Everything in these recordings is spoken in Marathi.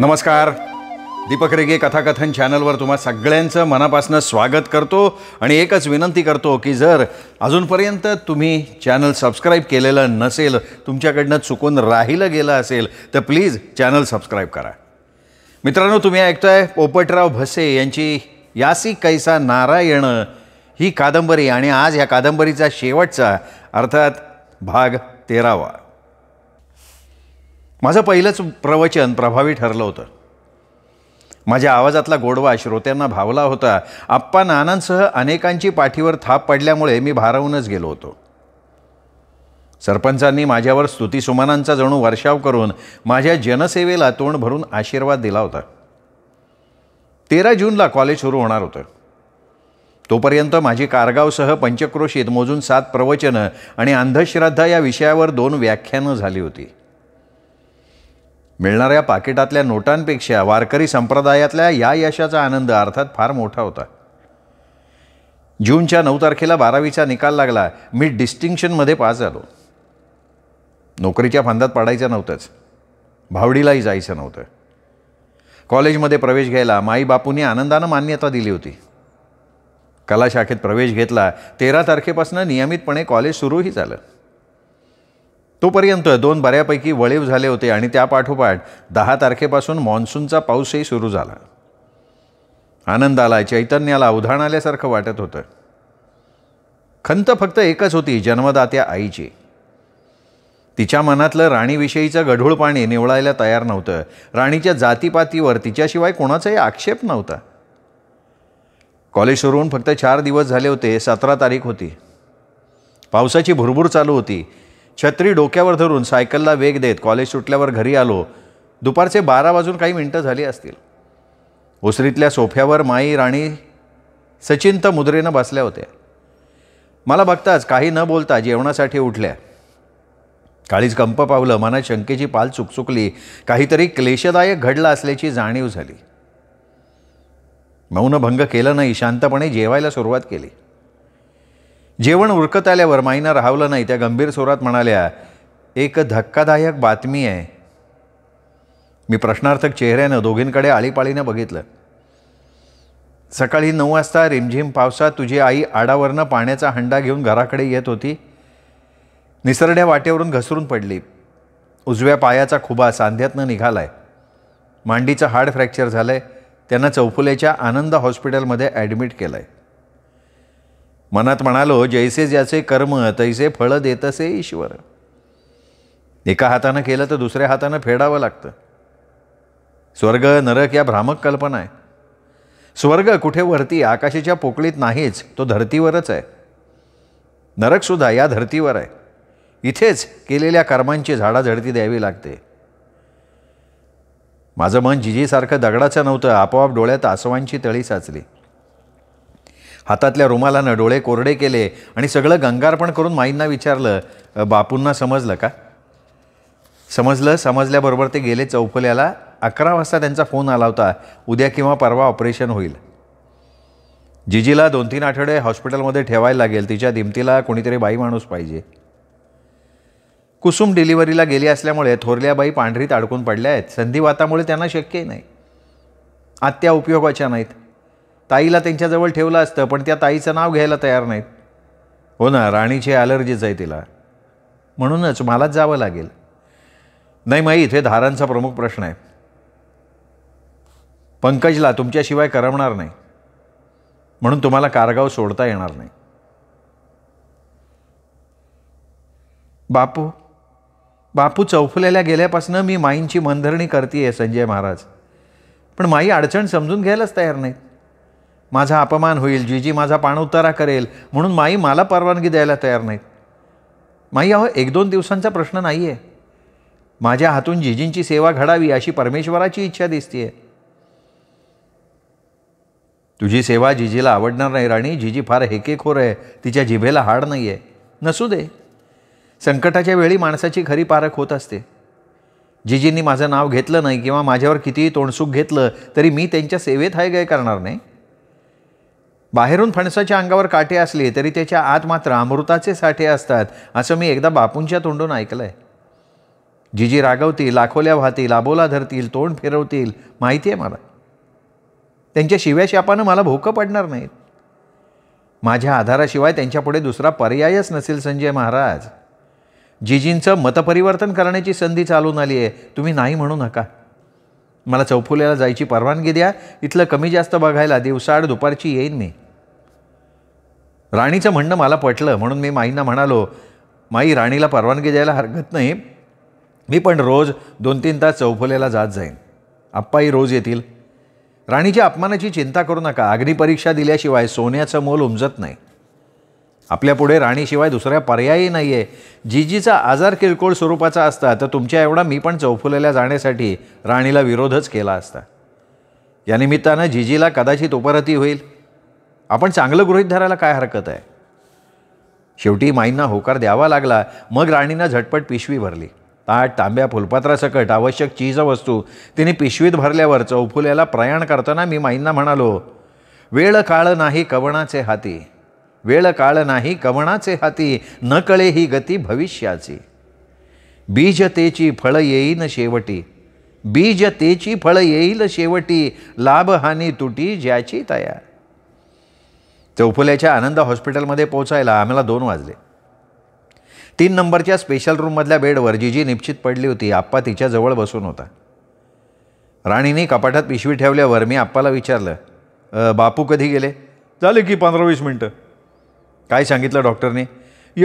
नमस्कार दीपक रेगे कथाकथन चॅनलवर तुम्हा सगळ्यांचं मनापासून स्वागत करतो आणि एकच विनंती करतो की जर अजूनपर्यंत तुम्ही चॅनल सबस्क्राईब केलेलं नसेल तुमच्याकडनं चुकून राहिलं गेलं असेल तर प्लीज चॅनल सबस्क्राईब करा मित्रांनो तुम्ही ऐकताय पोपटराव भसे यांची यासी कैसा नारायण ही कादंबरी आणि आज या कादंबरीचा शेवटचा अर्थात भाग तेरावा माझं पहिलंच प्रवचन प्रभावी ठरलं होतं माझ्या आवाजातला गोडवा श्रोत्यांना भावला होता आप्पा नानांसह अनेकांची पाठीवर थाप पडल्यामुळे मी भारावूनच गेलो होतो सरपंचांनी माझ्यावर स्तुतीसुमानांचा जणू वर्षाव करून माझ्या जनसेवेला तोंड भरून आशीर्वाद दिला होता तेरा जूनला कॉलेज सुरू होणार होतं तोपर्यंत माझी कारगावसह पंचक्रोशीत मोजून सात प्रवचनं आणि अंधश्रद्धा या विषयावर दोन व्याख्यानं झाली होती मिळणाऱ्या पाकिटातल्या नोटांपेक्षा वारकरी संप्रदायातल्या या यशाचा आनंद अर्थात फार मोठा होता जूनच्या नऊ तारखेला बारावीचा निकाल लागला मी डिस्टिंक्शनमध्ये पास झालो नोकरीच्या फांद्यात पडायचं नव्हतंच भावडीलाही जायचं नव्हतं कॉलेजमध्ये प्रवेश घ्यायला माईबापूंनी आनंदानं मान्यता दिली होती कला शाखेत प्रवेश घेतला तेरा तारखेपासून नियमितपणे कॉलेज सुरूही झालं तोपर्यंत दोन बऱ्यापैकी वळीव झाले होते आणि त्यापाठोपाठ दहा तारखेपासून मान्सूनचा पाऊसही सुरू झाला आनंदाला चैतन्याला उधाण आल्यासारखं वाटत होतं खंत फक्त एकच होती जन्मदात्या आईची तिच्या मनातलं राणीविषयीचं गढूळ पाणी निवळायला तयार नव्हतं राणीच्या जातीपातीवर तिच्याशिवाय कोणाचाही आक्षेप नव्हता कॉलेज सुरून फक्त चार दिवस झाले होते सतरा तारीख होती पावसाची भुरभूर चालू होती छत्री डोक्यावर धरून सायकलला वेग देत कॉलेज सुटल्यावर घरी आलो दुपारचे बारा वाजून काही मिनटं झाली असतील ओसरीतल्या सोफ्यावर माई राणी सचिंत मुद्रेनं बसल्या होत्या मला बघताच काही न बोलता जेवणासाठी उठल्या काळीच कंप पावलं मनात शंकेची पाल चुकचुकली काहीतरी क्लेशदायक घडला असल्याची जाणीव झाली मौनभंग केलं नाही शांतपणे जेवायला सुरुवात केली जेवण उरकत आल्यावर माईनं राहावलं नाही त्या गंभीर स्वरात म्हणाल्या एक धक्कादायक बातमी आहे मी प्रश्नार्थक चेहऱ्यानं दोघींकडे आळीपाळीनं बघितलं सकाळी नऊ वाजता रिमझिम पावसात तुझी आई आडावरनं पाण्याचा हंडा घेऊन घराकडे येत होती निसरड्या वाटेवरून घसरून पडली उजव्या पायाचा खुबा सांध्यातनं निघालाय मांडीचं हार्ड फ्रॅक्चर झालं आहे त्यांना चौफुलेच्या आनंद हॉस्पिटलमध्ये ॲडमिट केलं आहे मनात म्हणालो जैसे ज्याचे कर्म तैसे फळं देतसे ईश्वर एका हातानं केलं तर दुसऱ्या हातानं फेडावं लागतं स्वर्ग नरक या भ्रामक कल्पना आहे स्वर्ग कुठे वरती आकाशाच्या पोकळीत नाहीच तो धर्तीवरच आहे नरकसुद्धा या धर्तीवर आहे इथेच केलेल्या कर्मांची झाडाझडती द्यावी लागते माझं मन जिजीसारखं दगडाचं नव्हतं आपोआप डोळ्यात आसवांची तळी साचली हातातल्या रुमालानं डोळे कोरडे केले आणि सगळं गंगारपण करून माईंना विचारलं बापूंना समजलं का समजलं समजल्याबरोबर ते गेले चौफल्याला अकरा वाजता त्यांचा फोन आला होता उद्या किंवा परवा ऑपरेशन होईल जिजीला दोन तीन आठवडे हॉस्पिटलमध्ये ठेवायला लागेल तिच्या दिमतीला कोणीतरी बाई माणूस पाहिजे कुसुम डिलिव्हरीला गेली असल्यामुळे थोरल्या बाई पांढरीत अडकून पडल्या आहेत संधिवातामुळे त्यांना शक्यही नाही आत्या उपयोगाच्या नाहीत ताईला त्यांच्याजवळ ठेवलं असतं पण त्या ताईचं नाव घ्यायला तयार नाहीत हो ना राणीची ॲलर्जीच आहे तिला म्हणूनच मलाच जावं लागेल नाही माई इथे धारांचा प्रमुख प्रश्न आहे पंकजला तुमच्याशिवाय करमणार नाही म्हणून तुम्हाला कारगाव सोडता येणार नाही बापू बापू चौफलेल्या गेल्यापासून मी माईंची मनधरणी करते आहे संजय महाराज पण माई अडचण समजून घ्यायलाच तयार नाहीत माझा अपमान होईल जीजी माझा पाणउतारा करेल म्हणून माई मला परवानगी द्यायला तयार नाहीत माई अहो एक दोन दिवसांचा प्रश्न नाही आहे माझ्या हातून जीजींची सेवा घडावी अशी परमेश्वराची इच्छा दिसतीये तुझी सेवा जीजीला आवडणार नाही राणी जीजी फार हेकेखोर आहे तिच्या जिभेला हाड नाही आहे नसू दे संकटाच्या वेळी माणसाची खरी पारख होत असते जीजींनी माझं नाव घेतलं नाही किंवा माझ्यावर कितीही तोंडसुख घेतलं तरी मी त्यांच्या सेवेत हाय गय करणार नाही बाहेरून फणसाच्या अंगावर काटे असले तरी त्याच्या आत मात्र अमृताचे साठे असतात असं मी एकदा बापूंच्या तोंडून ऐकलं आहे जिजी रागवतील लाखोल्या वाहतील आबोला धरतील तोंड फिरवतील माहिती आहे मला त्यांच्या शापानं मला भोकं पडणार नाहीत माझ्या आधाराशिवाय त्यांच्यापुढे दुसरा पर्यायच नसेल संजय महाराज जीजींचं मतपरिवर्तन करण्याची संधी चालून आली आहे तुम्ही नाही म्हणू नका मला चौफुल्याला जायची परवानगी द्या इथलं कमी जास्त बघायला दिवसाआड दुपारची येईन मी राणीचं म्हणणं मला पटलं म्हणून मी माईंना म्हणालो माई राणीला परवानगी द्यायला हरकत नाही मी पण रोज दोन तीन तास चौफुलेला जात जाईन आप्पाही रोज येतील राणीच्या अपमानाची चिंता करू नका अग्निपरीक्षा दिल्याशिवाय सोन्याचं मोल उमजत नाही आपल्यापुढे राणीशिवाय दुसऱ्या पर्यायही नाही आहे जीजीचा आजार किरकोळ स्वरूपाचा असता तर तुमच्या एवढा मी पण चौफुलेला जाण्यासाठी राणीला विरोधच केला असता या निमित्तानं जीजीला कदाचित उपरती होईल आपण चांगलं गृहित धरायला काय हरकत आहे शेवटी माईंना होकार द्यावा लागला मग राणीनं झटपट पिशवी भरली ताट तांब्या फुलपात्रासकट आवश्यक चीज तिने पिशवीत भरल्यावर चौफुल्याला प्रयाण करताना मी माईंना म्हणालो वेळ काळ नाही कवणाचे हाती वेळ काळ नाही कवणाचे हाती न कळे ही गती भविष्याची बीजतेची फळं येईन शेवटी बीजतेची फळं येईल शेवटी लाभहानी तुटी ज्याची तया चौफुल्याच्या आनंद हॉस्पिटलमध्ये पोहोचायला आम्हाला दोन वाजले तीन नंबरच्या स्पेशल रूममधल्या बेडवर जी निश्चित पडली होती आप्पा तिच्या जवळ बसून होता राणीने कपाटात पिशवी ठेवल्यावर मी आप्पाला विचारलं बापू कधी गेले झाले की पंधरा वीस मिनटं काय सांगितलं डॉक्टरने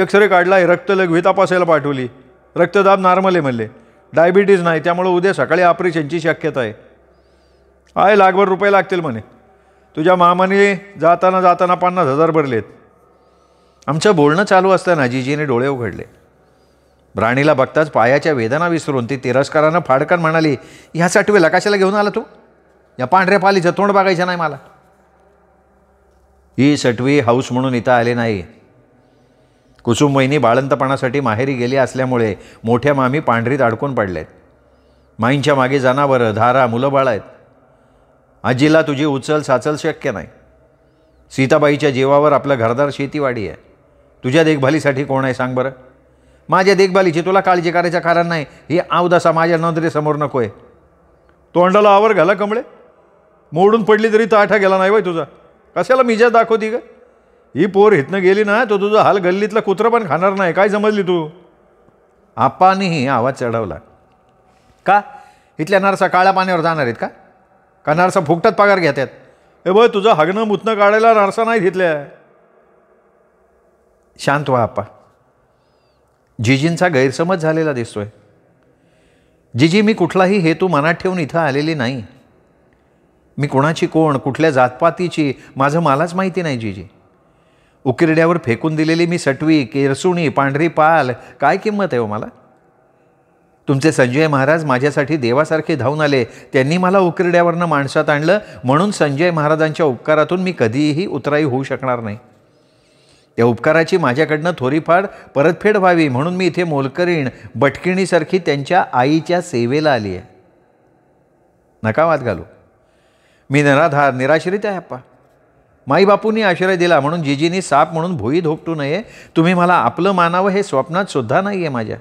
एक्सरे काढला आहे लघवी तपासायला पाठवली रक्तदाब नॉर्मल आहे म्हणले डायबिटीज नाही त्यामुळं उद्या सकाळी ऑपरेशनची शक्यता आहे आहे लागभर रुपये लागतील म्हणे तुझ्या मामाने जाताना जाताना पन्नास हजार भरलेत आमचं बोलणं चालू असताना जीजीने डोळे उघडले राणीला बघताच पायाच्या वेदना विसरून ती तिरस्कारानं फाडकन म्हणाली ह्या साठवेला कशाला घेऊन आला तू या पांढऱ्या पालीचं तोंड बघायचं नाही मला ही सटवी हाऊस म्हणून इथं आले नाही कुसुम वहिनी बाळंतपणासाठी माहेरी गेली असल्यामुळे मोठ्या मामी पांढरीत अडकून आहेत माईंच्या मागे जनावरं धारा मुलं बाळ आहेत आजीला तुझी उचल साचल शक्य नाही सीताबाईच्या जीवावर आपलं घरदार शेतीवाडी आहे तुझ्या देखभालीसाठी कोण आहे सांग बरं माझ्या देखभालीची तुला काळजी करायचं कारण नाही ही आवदासा माझ्या नजरेसमोर नको आहे तोंडाला आवर घाला कमळे मोडून पडली तरी ताठा गेला नाही बाई तुझा कशाला मी मिजा दाखवती ग ही पोर हितनं गेली ना तो तुझा हाल गल्लीतला कुत्रं पण खाणार नाही काय समजली तू आपानेही आवाज चढवला का इथल्या नारसा काळ्या पाण्यावर जाणार आहेत का का नारसा फुकटात पगार घेतात हे बघ तुझं हग्न मुतणं काढायला नारसा नाही घेतल्या शांत व्हा आप्पा जीजींचा गैरसमज झालेला दिसतोय जीजी मी कुठलाही हेतू मनात ठेवून इथं आलेली नाही मी कोणाची कोण कुठल्या जातपातीची माझं मलाच माहिती नाही जीजी उकिरड्यावर फेकून दिलेली मी सटवी केरसुणी पांढरी पाल काय किंमत आहे हो मला तुमचे संजय महाराज माझ्यासाठी देवासारखे धावून आले त्यांनी मला उकरड्यावरनं माणसात आणलं म्हणून संजय महाराजांच्या उपकारातून मी कधीही उतराई होऊ शकणार नाही त्या उपकाराची माझ्याकडनं थोडीफार परतफेड व्हावी म्हणून मी इथे मोलकरीण बटकिणीसारखी त्यांच्या आईच्या सेवेला आली आहे नका वाद घालू मी निराधार निराश्रित आहे माई बापूंनी आश्रय दिला म्हणून जीजीनी साप म्हणून भोई धोपटू नये तुम्ही मला आपलं मानावं हे स्वप्नात सुद्धा नाही आहे माझ्या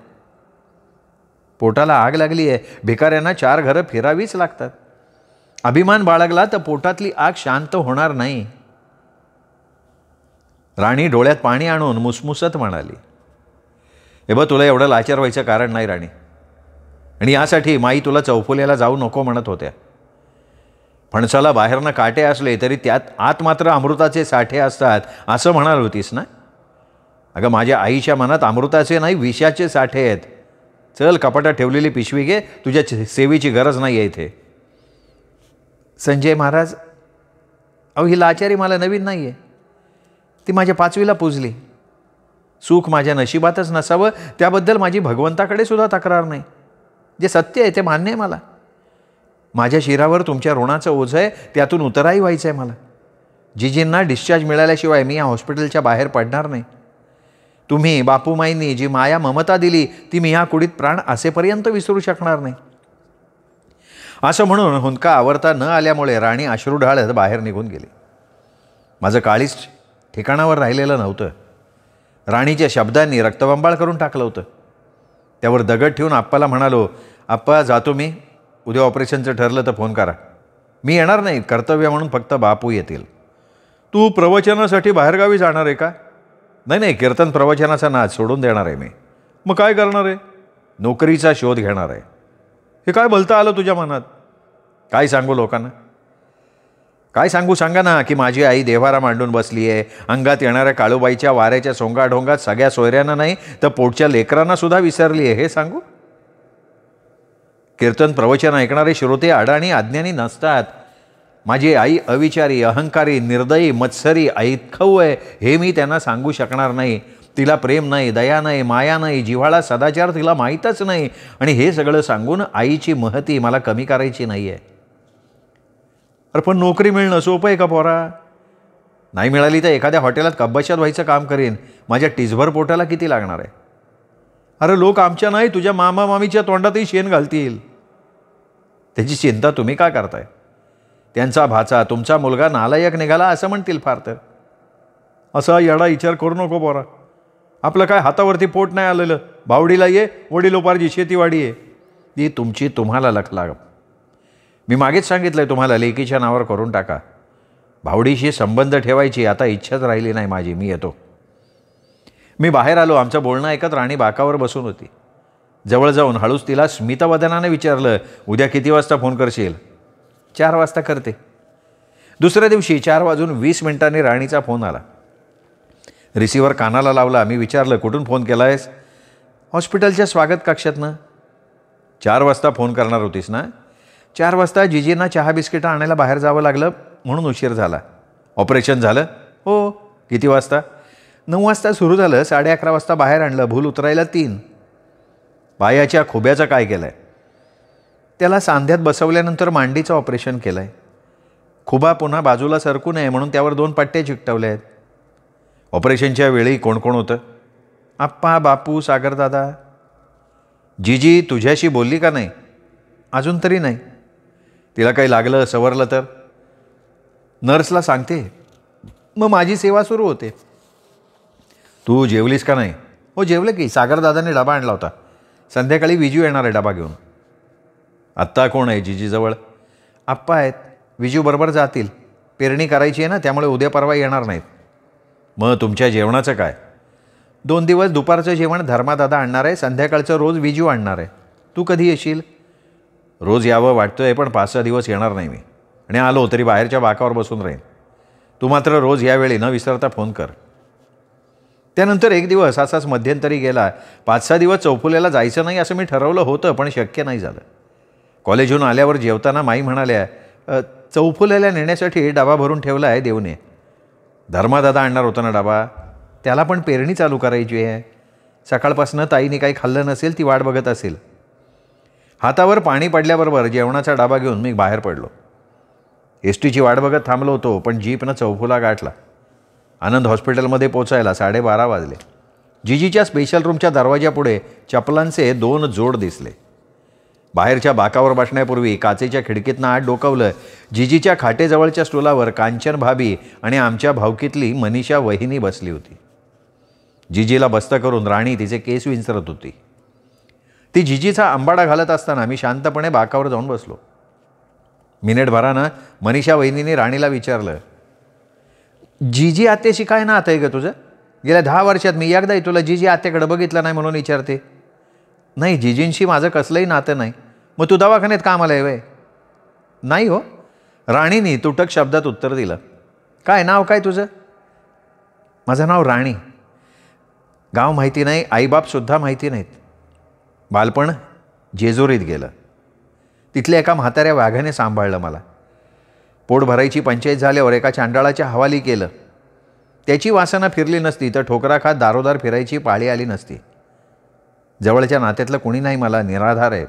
पोटाला आग लागली आहे भिकाऱ्यांना चार घरं फिरावीच लागतात अभिमान बाळगला तर पोटातली आग शांत होणार नाही राणी डोळ्यात पाणी आणून मुसमुसत म्हणाली हे बघ तुला एवढं लाचार व्हायचं कारण नाही राणी आणि यासाठी माई तुला चौफुल्याला जाऊ नको म्हणत होत्या फणसाला बाहेरनं काटे असले तरी त्यात आत मात्र अमृताचे साठे असतात असं म्हणाल होतीस ना अगं माझ्या आईच्या मनात अमृताचे नाही विषाचे साठे आहेत चल कपाटात ठेवलेली पिशवी घे तुझ्या सेवेची गरज नाही आहे इथे संजय महाराज अहो ही लाचारी मला नवीन नाही आहे ती माझ्या पाचवीला पुजली सुख माझ्या नशिबातच नसावं त्याबद्दल माझी भगवंताकडे सुद्धा तक्रार नाही जे सत्य आहे ते मान्य आहे मला माझ्या शिरावर तुमच्या ऋणाचं ओझं आहे त्यातून उतराही व्हायचं आहे मला जिजींना डिस्चार्ज मिळाल्याशिवाय मी या हॉस्पिटलच्या बाहेर पडणार नाही तुम्ही बापूमाईंनी जी माया ममता दिली ती मी ह्या कुडीत प्राण असेपर्यंत विसरू शकणार नाही असं म्हणून हुंदका आवरता न आल्यामुळे राणी अश्रू ढाळत बाहेर निघून गेली माझं काळीच ठिकाणावर राहिलेलं नव्हतं राणीच्या शब्दांनी रक्तबंबाळ करून टाकलं होतं त्यावर दगड ठेवून आप्पाला म्हणालो आप्पा जातो मी उद्या ऑपरेशनचं ठरलं तर फोन करा मी येणार नाही कर्तव्य म्हणून फक्त बापू येतील तू प्रवचनासाठी बाहेरगावी जाणार आहे का नाही नाही कीर्तन प्रवचनाचा नाच सोडून देणार आहे मी मग काय करणार आहे नोकरीचा शोध घेणार आहे हे काय बोलता आलं तुझ्या मनात काय सांगू लोकांना काय सांगू सांगा ना की माझी आई देवारा मांडून बसली आहे अंगात येणाऱ्या काळूबाईच्या वाऱ्याच्या सोंगाढोंगात सगळ्या सोयऱ्यांना नाही तर पोटच्या लेकरांना सुद्धा विसरली आहे हे सांगू कीर्तन प्रवचन ऐकणारे श्रोते अडाणी अज्ञानी नसतात माझी आई अविचारी अहंकारी निर्दयी मत्सरी ऐतखऊ आहे हे मी त्यांना सांगू शकणार नाही तिला प्रेम नाही दया नाही माया नाही जिव्हाळा सदाचार तिला माहीतच नाही आणि हे सगळं सांगून आईची महती मला कमी करायची नाही आहे अरे पण नोकरी मिळणं सोपं आहे का पोरा नाही मिळाली तर एखाद्या हॉटेलात कब्बशात व्हायचं काम करीन माझ्या टिजभर पोटाला किती लागणार आहे अरे लोक आमच्या नाही तुझ्या मामा मामीच्या तोंडातही शेण घालतील त्याची चिंता तुम्ही का करताय त्यांचा भाचा तुमचा मुलगा नालायक निघाला असं म्हणतील फार तर असा याडा विचार करू नको बोरा आपलं काय हातावरती पोट नाही आलेलं भावडीला ये उपारजी शेतीवाडी आहे ती तुमची तुम्हाला लख लाग मी मागेच सांगितलं आहे तुम्हाला लेकीच्या नावावर करून टाका भावडीशी संबंध ठेवायची आता इच्छाच राहिली नाही माझी मी येतो मी बाहेर आलो आमचं बोलणं ऐकत राणी बाकावर बसून होती जवळ जाऊन हळूच तिला स्मितवदनाने विचारलं उद्या किती वाजता फोन करशील चार वाजता करते दुसऱ्या दिवशी चार वाजून वीस मिनिटांनी राणीचा फोन आला रिसिव्हर कानाला लावला मी विचारलं कुठून फोन केला आहेस हॉस्पिटलच्या स्वागत कक्षातनं चार वाजता फोन करणार होतीस ना चार वाजता जिजींना चहा बिस्किटं आणायला बाहेर जावं लागलं म्हणून उशीर झाला ऑपरेशन झालं हो किती वाजता नऊ वाजता सुरू झालं साडे अकरा वाजता बाहेर आणलं भूल उतरायला तीन पायाच्या खोब्याचं काय केलं आहे त्याला सांध्यात बसवल्यानंतर मांडीचं ऑपरेशन केलं आहे खुबा पुन्हा बाजूला सरकू नये म्हणून त्यावर दोन पट्ट्या चिकटवल्या आहेत ऑपरेशनच्या वेळी कोण कोण होतं आप्पा बापू सागरदादा जीजी तुझ्याशी बोलली का नाही अजून तरी नाही तिला काही लागलं सवरलं तर नर्सला सांगते मग माझी सेवा सुरू होते तू जेवलीस का नाही हो जेवलं की सागरदादाने डबा आणला होता संध्याकाळी विजू येणार आहे डबा घेऊन आत्ता कोण आहे जिजीजवळ आप्पा आहेत विजूबरोबर जातील पेरणी करायची आहे ना त्यामुळे उद्या परवा येणार नाहीत मग तुमच्या जेवणाचं काय दोन दिवस दुपारचं जेवण धर्मादादा आणणार आहे संध्याकाळचं रोज विजू आणणार आहे तू कधी येशील रोज यावं वाटतं आहे पण पाच सहा दिवस येणार नाही मी आणि आलो तरी बाहेरच्या बाकावर बसून राहीन तू मात्र रोज यावेळी न विसरता फोन कर त्यानंतर एक दिवस असाच मध्यंतरी गेला पाच सहा दिवस चौफुल्याला जायचं नाही असं मी ठरवलं होतं पण शक्य नाही झालं कॉलेजहून आल्यावर जेवताना माई म्हणाल्या चौफुल्याला नेण्यासाठी डाबा भरून ठेवला आहे देवने धर्मादादा आणणार होता ना डाबा त्याला पण पेरणी चालू करायची आहे सकाळपासून ताईने काही खाल्लं नसेल ती वाट बघत असेल हातावर पाणी पडल्याबरोबर जेवणाचा डाबा घेऊन मी बाहेर पडलो एस टीची वाट बघत थांबलो होतो पण जीपनं चौफुला गाठला आनंद हॉस्पिटलमध्ये पोचायला साडेबारा वाजले जीजीच्या स्पेशल रूमच्या दरवाजापुढे चपलांचे दोन जोड दिसले बाहेरच्या बाकावर बसण्यापूर्वी काचेच्या खिडकीतनं आत डोकवलं जिजीच्या खाटेजवळच्या स्टोलावर कांचन भाभी आणि आमच्या भावकीतली मनीषा वहिनी बसली होती जिजीला बस्त करून राणी तिचे केस विंचरत होती ती जिजीचा आंबाडा घालत असताना मी शांतपणे बाकावर जाऊन बसलो मिनिटभरानं मनीषा वहिनीने राणीला विचारलं जिजी आत्याशी काय ना आता आहे का तुझं गेल्या दहा वर्षात मी एकदाही तुला जिजी आत्याकडे बघितलं नाही म्हणून विचारते नाही जिजींशी माझं कसलंही नातं नाही मग तू दवाखान्यात कामाला आहे वय नाही हो राणीनी तुटक शब्दात उत्तर दिलं काय नाव काय तुझं माझं नाव राणी गाव माहिती नाही आईबापसुद्धा माहिती नाहीत बालपण जेजुरीत गेलं तिथल्या एका म्हाताऱ्या वाघाने सांभाळलं मला पोट भरायची पंचायत झाल्यावर एका चांडाळाच्या हवाली केलं त्याची वासना फिरली नसती तर ठोकरा खात दारोदार फिरायची पाळी आली नसती जवळच्या नात्यातलं कोणी नाही मला निराधार आहे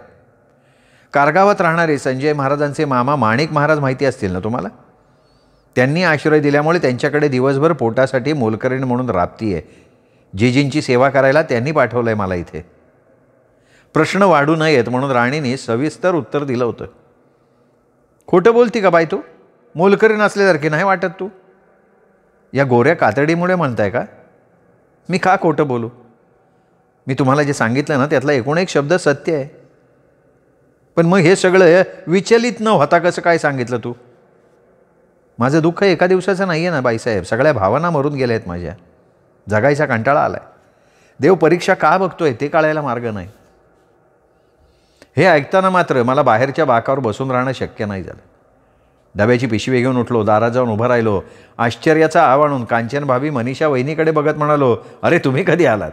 कारगावात राहणारे संजय महाराजांचे मामा माणिक महाराज माहिती असतील ना तुम्हाला त्यांनी आश्रय दिल्यामुळे त्यांच्याकडे दिवसभर पोटासाठी मोलकरीण म्हणून राबती आहे जीजींची सेवा करायला त्यांनी पाठवलं आहे मला इथे प्रश्न वाढू नयेत म्हणून राणीने सविस्तर उत्तर दिलं होतं खोटं बोलती का बाई तू मोलकरीण असल्यासारखी नाही वाटत तू या गोऱ्या कातडीमुळे म्हणताय का मी का खोटं बोलू मी तुम्हाला जे सांगितलं ना त्यातला एकूण एक शब्द सत्य आहे पण मग हे सगळं विचलित न होता कसं काय सांगितलं तू माझं दुःख एका दिवसाचं नाही आहे ना बाईसाहेब सगळ्या भावना मरून गेल्या आहेत माझ्या जगायचा कंटाळा आला आहे देव परीक्षा का बघतोय ते काढायला मार्ग नाही हे ऐकताना मात्र मला बाहेरच्या बाकावर बसून राहणं शक्य नाही झालं डब्याची पिशवी घेऊन उठलो दारात जाऊन उभं राहिलो आश्चर्याचा आव कांचन भाभी मनीषा वहिनीकडे बघत म्हणालो अरे तुम्ही कधी आलात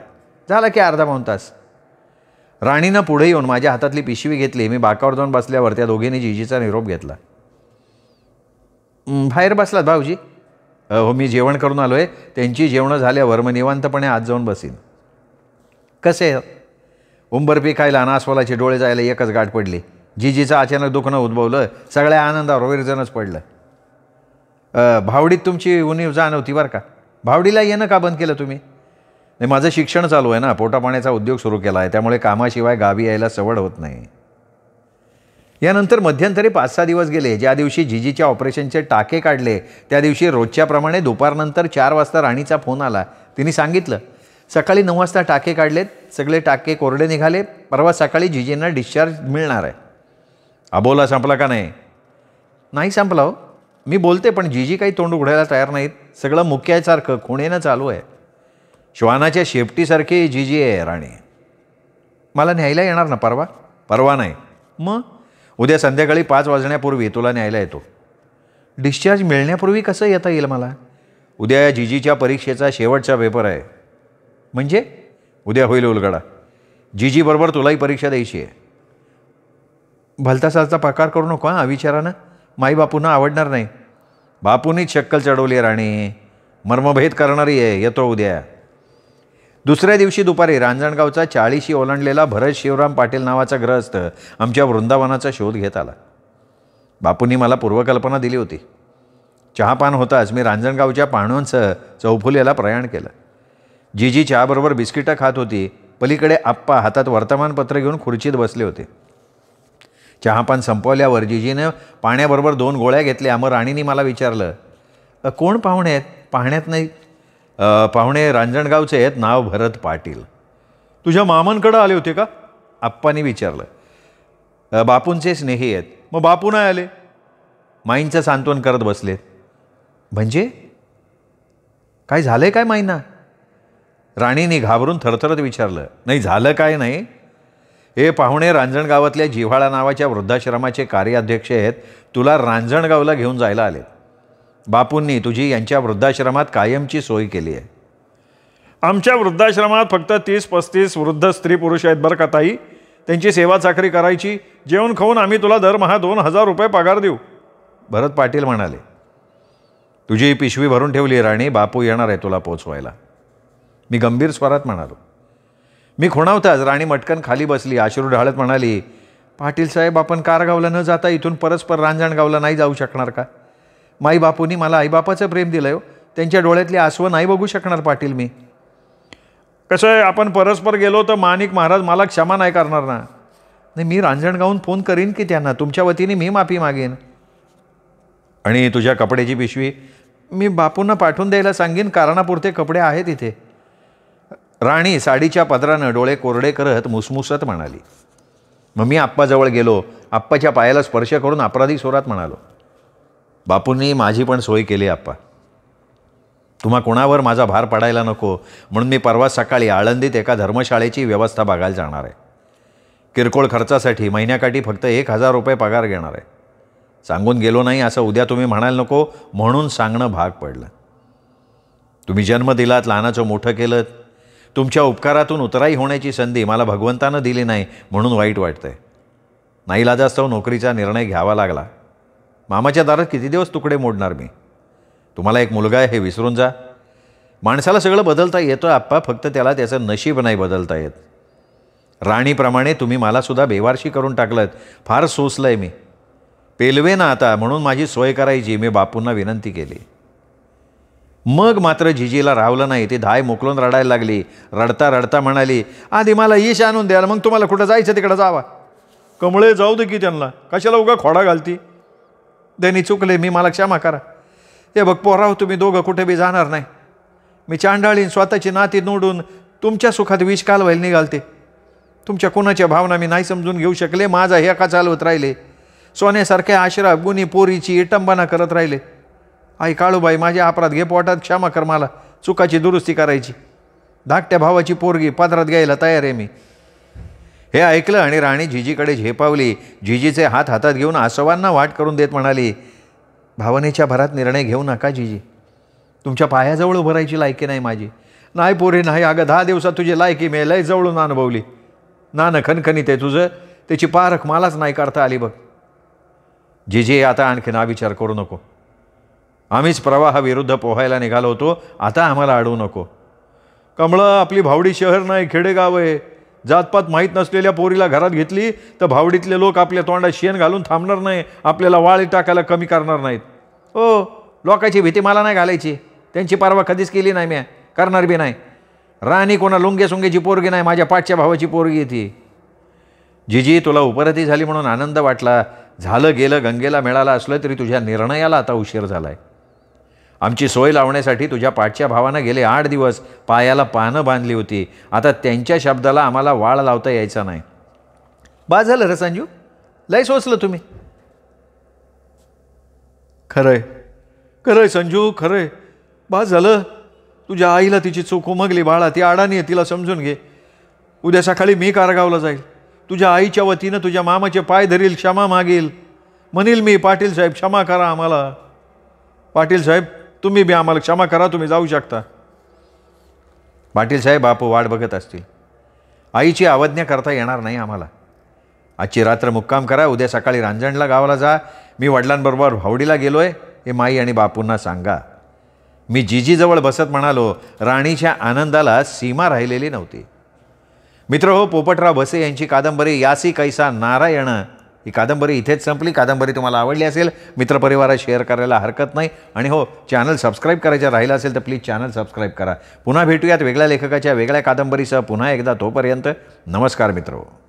झाला की अर्धा पाऊन तास राणीनं पुढे येऊन माझ्या हातातली पिशवी घेतली मी बाकावर जाऊन बसल्यावर त्या दोघींनी जीजीचा निरोप घेतला बाहेर बसलात भाऊजी हो मी जेवण करून आलो आहे त्यांची जेवणं झाल्यावर मग निवांतपणे आत जाऊन बसीन कसे हो? उंबरपी खायला नासवलाचे डोळे जायला एकच गाठ पडली जीजीचं अचानक दुखणं उद्भवलं सगळ्या आनंदावर विरजणच पडलं भावडीत तुमची उणीव जाणवती बरं का भावडीला येणं का बंद केलं तुम्ही नाही माझं शिक्षण चालू आहे ना पोटापाण्याचा उद्योग सुरू केला आहे त्यामुळे कामाशिवाय गावी यायला सवड होत नाही यानंतर मध्यंतरी पाच सहा दिवस गेले ज्या दिवशी जिजीच्या ऑपरेशनचे टाके काढले त्या दिवशी रोजच्याप्रमाणे दुपारनंतर चार वाजता राणीचा फोन आला तिने सांगितलं सकाळी नऊ वाजता टाके काढलेत सगळे टाके कोरडे निघाले परवा सकाळी जिजींना डिस्चार्ज मिळणार आहे अबोला संपला का नाही नाही संपला हो मी बोलते पण जिजी काही तोंड उघडायला तयार नाहीत सगळं मुक्यासारखं खुणेनं चालू आहे श्वानाच्या शेपटीसारखे जी जी आहे राणी मला न्यायला येणार ना परवा परवा नाही मग उद्या संध्याकाळी पाच वाजण्यापूर्वी तुला न्यायला येतो डिस्चार्ज मिळण्यापूर्वी कसं येता येईल मला उद्या जीजीच्या परीक्षेचा शेवटचा पेपर आहे म्हणजे उद्या होईल उलगडा जीजीबरोबर तुलाही परीक्षा द्यायची आहे भलता पकार करू नको हां विचारानं माई बापूंना आवडणार नाही बापूंनीच शक्कल चढवली आहे राणी मर्मभेद करणारी आहे येतो उद्या दुसऱ्या दिवशी दुपारी रांजणगावचा चाळीशी ओलांडलेला भरत शिवराम पाटील नावाचा ग्रहस्थ आमच्या वृंदावनाचा शोध घेत आला बापूंनी मला पूर्वकल्पना दिली होती चहापान होताच मी रांजणगावच्या पाहुण्यांसह चौफुलेला प्रयाण केलं जीजी चहाबरोबर बिस्किटं खात होती पलीकडे आप्पा हातात वर्तमानपत्र घेऊन खुर्चीत बसले होते चहापान संपवल्यावर जीजीनं पाण्याबरोबर दोन गोळ्या घेतल्या मग राणींनी मला विचारलं कोण पाहुणे आहेत पाहण्यात नाही पाहुणे रांजणगावचे आहेत नाव भरत पाटील तुझ्या मामांकडं आले होते का आप्पांनी विचारलं बापूंचे स्नेही आहेत मग बापू नाही आले माईंचं सांत्वन करत बसलेत म्हणजे काय झालं आहे काय माईंना राणीने घाबरून थरथरत विचारलं नाही झालं काय नाही हे पाहुणे रांजणगावातल्या जिव्हाळा नावाच्या वृद्धाश्रमाचे कार्याध्यक्ष आहेत तुला रांजणगावला घेऊन जायला आलेत बापूंनी तुझी यांच्या वृद्धाश्रमात कायमची सोय केली आहे आमच्या वृद्धाश्रमात फक्त तीस पस्तीस वृद्ध स्त्री पुरुष आहेत बरं का ताई त्यांची सेवा चाकरी करायची जेवण खाऊन आम्ही तुला दरमहा दोन हजार रुपये पगार देऊ भरत पाटील म्हणाले तुझी पिशवी भरून ठेवली राणी बापू येणार आहे तुला पोचवायला मी गंभीर स्वरात म्हणालो मी खुणावताच राणी मटकन खाली बसली आश्रू ढाळत म्हणाली पाटील साहेब आपण कारगावला न जाता इथून परस्पर रांजणगावला नाही जाऊ शकणार का माईबापूंनी मला आईबापाचं प्रेम दिलं हो त्यांच्या डोळ्यातली आसवं नाही बघू शकणार पाटील मी कसं आहे आपण परस्पर गेलो तर माणिक महाराज मला क्षमा नाही करणार ना नाही मी रांजणगावून फोन करीन की त्यांना तुमच्या वतीने मी माफी मागेन आणि तुझ्या कपड्याची पिशवी मी बापूंना पाठवून द्यायला सांगेन कारणापुरते कपडे आहेत इथे राणी साडीच्या पदरानं डोळे कोरडे करत मुसमुसत म्हणाली मग मी आप्पाजवळ गेलो आप्पाच्या पायाला स्पर्श करून अपराधी स्वरात म्हणालो बापूंनी माझी पण सोय केली आप्पा तुम्हा कोणावर माझा भार पडायला नको म्हणून मी परवा सकाळी आळंदीत एका धर्मशाळेची व्यवस्था बघायला जाणार आहे किरकोळ खर्चासाठी महिन्याकाठी फक्त एक हजार रुपये पगार घेणार आहे सांगून गेलो नाही असं उद्या तुम्ही म्हणायला नको म्हणून सांगणं भाग पडलं तुम्ही जन्म दिलात लहानाचं मोठं केलं तुमच्या उपकारातून उतराई होण्याची संधी मला भगवंतानं दिली नाही म्हणून वाईट वाटतंय नाईलाजास्तव नोकरीचा निर्णय घ्यावा लागला मामाच्या दारात किती दिवस तुकडे मोडणार मी तुम्हाला एक मुलगा आहे हे विसरून जा माणसाला सगळं बदलता येतं आप्पा फक्त त्याला त्याचं नशीब नाही बदलता येत राणीप्रमाणे तुम्ही मलासुद्धा बेवारशी करून टाकलं फार सोसलं आहे मी पेलवे ना आता म्हणून माझी सोय करायची मी बापूंना विनंती केली मग मात्र जिजीला रावलं नाही ती धाय मोकलून रडायला लागली रडता रडता म्हणाली आधी मला ईश आणून द्याल मग तुम्हाला कुठं जायचं तिकडं जावा कमळे जाऊ दे की त्यांना कशाला उगा खोडा घालती दैनी चुकले मी मला क्षमा करा हे बघ पोराव तुम्ही दोघं कुठे बी जाणार नाही मी चांडाळीन स्वतःची नाती नोडून तुमच्या सुखात विष व्हायला निघालते तुमच्या कोणाच्या भावना मी नाही समजून घेऊ शकले माझा हे का चालवत राहिले सोन्यासारख्या आश्रा गुन्हे पोरीची इटंबना करत राहिले आई काळूबाई माझ्या आपरात घे पोटात क्षमा कर मला चुकाची दुरुस्ती करायची धाकट्या भावाची पोरगी पदरात घ्यायला तयार आहे मी हे ऐकलं आणि राणी जीजीकडे झेपावली जीजीचे हात हातात घेऊन आसवांना वाट करून देत म्हणाली भावनेच्या भरात निर्णय घेऊ नका जीजी तुमच्या पायाजवळ उभं राहायची लायकी नाही माझी नाही पोरी नाही अगं दहा दिवसात तुझी लायकी मी लय जवळून अनुभवली ना ना खनखनी ते तुझं त्याची पारख मलाच नाही करता आली बघ जिजी आता आणखी ना विचार करू नको आम्हीच प्रवाहाविरुद्ध पोहायला निघालो होतो आता आम्हाला अडवू नको कमळं आपली भावडी शहर नाही खेडेगाव आहे जातपात माहीत नसलेल्या पोरीला घरात घेतली तर भावडीतले लोक आपल्या तोंडात शेण घालून थांबणार नाही आपल्याला वाळी टाकायला कमी करणार नाहीत हो लोकाची भीती मला नाही घालायची त्यांची पारवा कधीच केली नाही मी करणार बी नाही राणी कोणा लुंगे पोरगी नाही माझ्या पाठच्या भावाची पोरगी ती जीजी तुला उपरती झाली म्हणून आनंद वाटला झालं गेलं गंगेला मिळालं असलं तरी तुझ्या निर्णयाला आता उशीर झाला आहे आमची सोय लावण्यासाठी तुझ्या पाठच्या भावानं गेले आठ दिवस पायाला पानं बांधली होती आता त्यांच्या शब्दाला आम्हाला वाळ लावता यायचा नाही बा झालं रे संजू लय सोचलं तुम्ही खरंय खरंय संजू खरंय बा झालं तुझ्या आईला तिची चूक उमगली बाळा ती आडानी आहे तिला समजून घे उद्या सकाळी मी कारगावला जाईल तुझ्या आईच्या वतीनं तुझ्या मामाचे पाय धरील क्षमा मागेल म्हणील मी पाटील साहेब क्षमा करा आम्हाला पाटील साहेब तुम्ही बी आम्हाला क्षमा करा तुम्ही जाऊ शकता पाटील साहेब वाट बघत असतील आईची आवज्ञा करता येणार नाही आम्हाला आजची रात्र मुक्काम करा उद्या सकाळी रांजणला गावाला जा मी वडिलांबरोबर भावडीला गेलो आहे हे माई आणि बापूंना सांगा मी जीजीजवळ बसत म्हणालो राणीच्या आनंदाला सीमा राहिलेली नव्हती मित्र हो पोपटराव भसे यांची कादंबरी यासी कैसा नारायण ही कादंबरी इथेच संपली कादंबरी तुम्हाला आवडली असेल मित्रपरिवारात शेअर करायला हरकत नाही आणि हो चॅनल सबस्क्राईब करायचं राहिलं असेल तर प्लीज चॅनल सबस्क्राईब करा पुन्हा भेटूयात वेगळ्या लेखकाच्या वेगळ्या कादंबरीसह पुन्हा एकदा तोपर्यंत नमस्कार मित्रो